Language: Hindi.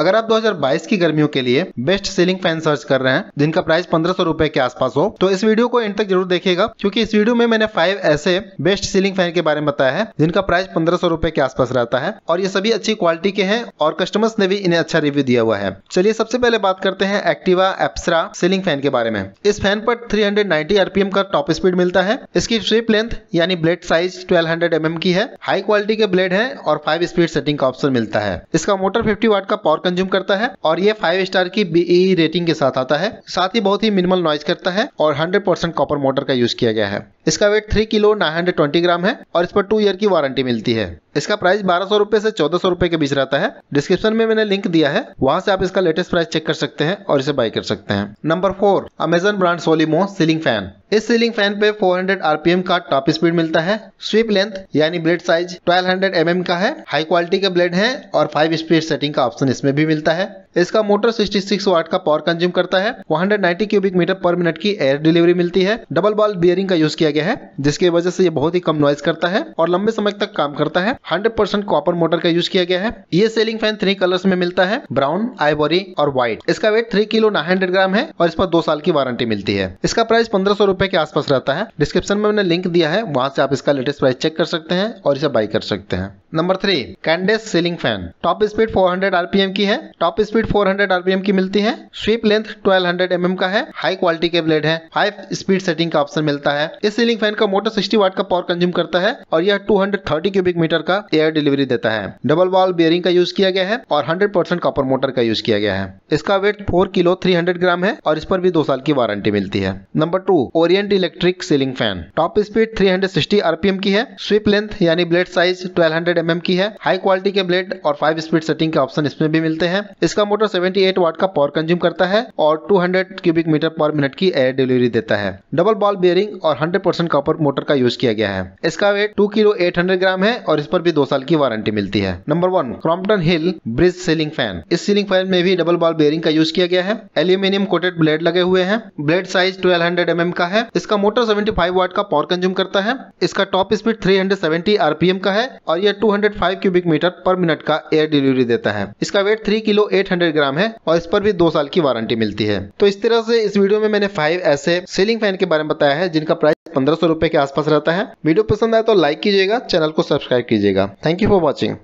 अगर आप 2022 की गर्मियों के लिए बेस्ट सीलिंग फैन सर्च कर रहे हैं जिनका प्राइस पंद्रह सौ रूपए के आसपास हो तो इस वीडियो को एंड तक जरूर देखिएगा क्योंकि इस वीडियो में मैंने फाइव ऐसे बेस्ट सीलिंग फैन के बारे में बताया है जिनका प्राइस पंद्रह सौ रूपए के आसपास रहता है और ये सभी अच्छी क्वालिटी के हैं और कस्टमर्स ने भी इन्हें अच्छा रिव्यू दिया हुआ है चलिए सबसे पहले बात करते हैं एक्टिवा एप्सरा सीलिंग फैन के बारे में इस फैन पर थ्री आरपीएम का टॉप स्पीड मिलता है इसकी स्ट्रिप लेंथ यानी ब्लेड साइज ट्वेल्व हंड्रेड की है हाई क्वालिटी के ब्लेड है और फाइव स्पीड सेटिंग का ऑप्शन मिलता है इसका मोटर फिफ्टी वाट का पावर कंज्यूम करता है और ये फाइव स्टार की बी रेटिंग e के साथ आता है साथ ही बहुत ही मिनिमल नॉइज करता है और हंड्रेड परसेंट कॉपर मोटर का यूज किया गया है इसका weight three kilo nine hundred twenty gram है और इस पर टू ईयर की वारंटी मिलती है इसका प्राइस बारह सौ रुपए से चौदह सौ रुपए के बीच रहता है डिस्क्रिप्शन में मैंने लिंक दिया है वहां से आप इसका लेटेस्ट प्राइस चेक कर सकते हैं और इसे बाय कर सकते हैं number four Amazon brand Solimo ceiling fan इस सीलिंग फैन पे 400 आरपीएम का टॉप स्पीड मिलता है स्वीप लेंथ यानी ब्लेड साइज 1200 एमएम mm का है हाई क्वालिटी के ब्लेड है और फाइव स्पीड सेटिंग का ऑप्शन इसमें भी मिलता है इसका मोटर 66 वाट का पावर कंज्यूम करता है 190 क्यूबिक मीटर पर मिनट की एयर डिलीवरी मिलती है डबल बॉल बियरिंग का यूज किया गया है जिसकी वजह से ये बहुत ही कम नॉइज करता है और लंबे समय तक काम करता है हंड्रेड परसेंट कॉपर मोटर का यूज किया गया है ये सेलिंग फैन थ्री कलर्स में मिलता है ब्राउन आईबोरी और व्हाइट इसका weight three kilo nine hundred gram है और इस पर दो साल की वारंटी मिलती है इसका प्राइस पंद्रह सौ के आसपास रहता है डिस्क्रिप्शन में मैंने लिंक दिया है वहाँ से आप इसका लेटेस्ट प्राइस चेक कर सकते हैं और इसे बाई कर सकते हैं number three Candes ceiling fan top speed 400 RPM की है टॉप स्पीड 400 आरपीएम की मिलती है स्वीप लेंथ 1200 एमएम mm का है हाई क्वालिटी के ब्लेड है हाई स्पीड सेटिंग का ऑप्शन मिलता है इस सीलिंग फैन का मोटर 60 वाट का पावर कंज्यूम करता है और यह 230 क्यूबिक मीटर का एयर डिलीवरी देता है डबल वॉल बियरिंग का यूज किया गया है और हंड्रेड परसेंट कॉपर मोटर का यूज किया गया है इसका weight four kilo three hundred gram है और इस पर भी दो साल की वारंटी मिलती है number two Orient Electric ceiling fan top speed three RPM की है स्वीप लेंथ यानी blade size twelve hundred M की है हाई क्वालिटी के ब्लेड और फाइव स्पीड सेटिंग के ऑप्शन इसमें भी मिलते हैं इसका मोटर 78 वाट का पावर कंज्यूम करता है और 200 क्यूबिक मीटर पर मिनट की एयर डिलीवरी देता है डबल बॉल बियरिंग और 100 परसेंट कॉपर मोटर का यूज किया गया है इसका weight two kilo eight gram है और इस पर भी दो साल की वारंटी मिलती है number one Crompton Hill Bridge ceiling fan इस सीलिंग फैन में भी डबल बॉल बियरिंग का यूज किया गया है एल्यूमिनियम कोटेड ब्लेड लगे हुए हैं blade size twelve hundred mm का है इसका मोटर 75 वाट का पावर कंज्यूम करता है इसका top speed three hundred seventy RPM का है और यह 200 205 क्यूबिक मीटर पर मिनट का एयर डिलीवरी देता है इसका वेट 3 किलो 800 ग्राम है और इस पर भी दो साल की वारंटी मिलती है तो इस तरह से इस वीडियो में मैंने फाइव ऐसे सीलिंग फैन के बारे में बताया है जिनका प्राइस पंद्रह सौ के आसपास रहता है वीडियो पसंद आए तो लाइक कीजिएगा चैनल को सब्सक्राइब कीजिएगा थैंक यू फॉर वॉचिंग